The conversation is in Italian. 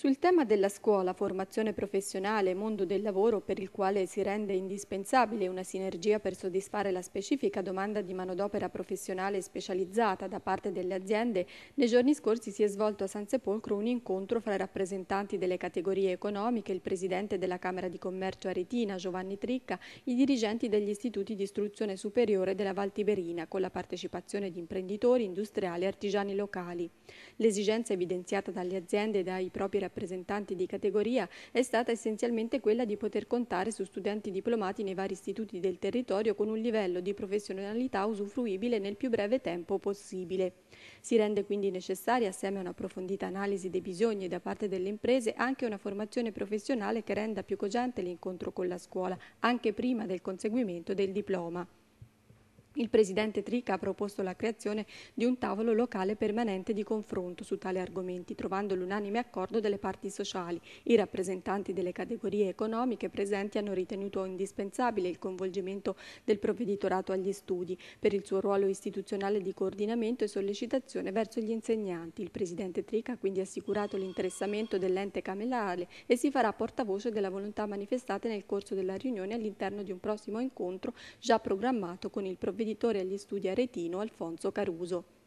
Sul tema della scuola, formazione professionale e mondo del lavoro per il quale si rende indispensabile una sinergia per soddisfare la specifica domanda di manodopera professionale specializzata da parte delle aziende, nei giorni scorsi si è svolto a San Sepolcro un incontro fra i rappresentanti delle categorie economiche, il presidente della Camera di Commercio Aretina Giovanni Tricca, i dirigenti degli istituti di istruzione superiore della Val Tiberina, con la partecipazione di imprenditori, industriali e artigiani locali. L'esigenza evidenziata dalle aziende e dai propri rappresentanti rappresentanti di categoria è stata essenzialmente quella di poter contare su studenti diplomati nei vari istituti del territorio con un livello di professionalità usufruibile nel più breve tempo possibile. Si rende quindi necessaria, assieme a un'approfondita analisi dei bisogni da parte delle imprese, anche una formazione professionale che renda più cogente l'incontro con la scuola, anche prima del conseguimento del diploma. Il presidente Trica ha proposto la creazione di un tavolo locale permanente di confronto su tali argomenti, trovando l'unanime accordo delle parti sociali. I rappresentanti delle categorie economiche presenti hanno ritenuto indispensabile il coinvolgimento del provveditorato agli studi per il suo ruolo istituzionale di coordinamento e sollecitazione verso gli insegnanti. Il presidente Trica ha quindi assicurato l'interessamento dell'ente camerale e si farà portavoce della volontà manifestata nel corso della riunione all'interno di un prossimo incontro già programmato con il provveditorato editore agli studi aretino Alfonso Caruso.